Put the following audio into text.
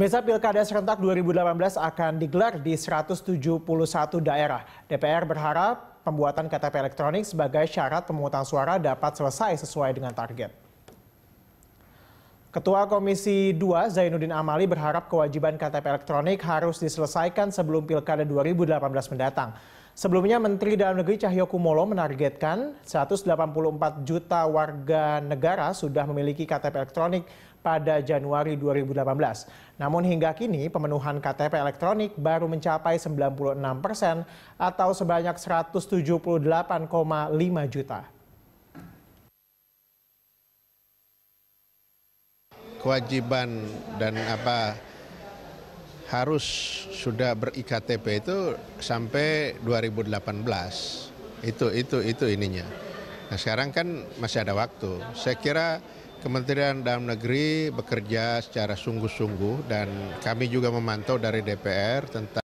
Mesa Pilkada Serentak 2018 akan digelar di 171 daerah. DPR berharap pembuatan KTP elektronik sebagai syarat pemungutan suara dapat selesai sesuai dengan target. Ketua Komisi 2 Zainuddin Amali berharap kewajiban KTP elektronik harus diselesaikan sebelum Pilkada 2018 mendatang. Sebelumnya Menteri Dalam Negeri Cahyokumolo menargetkan 184 juta warga negara sudah memiliki KTP elektronik pada Januari 2018. Namun hingga kini pemenuhan KTP elektronik baru mencapai 96 persen atau sebanyak 178,5 juta. kewajiban dan apa harus sudah beriktp itu sampai 2018 itu itu itu ininya nah sekarang kan masih ada waktu saya kira Kementerian Dalam Negeri bekerja secara sungguh-sungguh dan kami juga memantau dari DPR tentang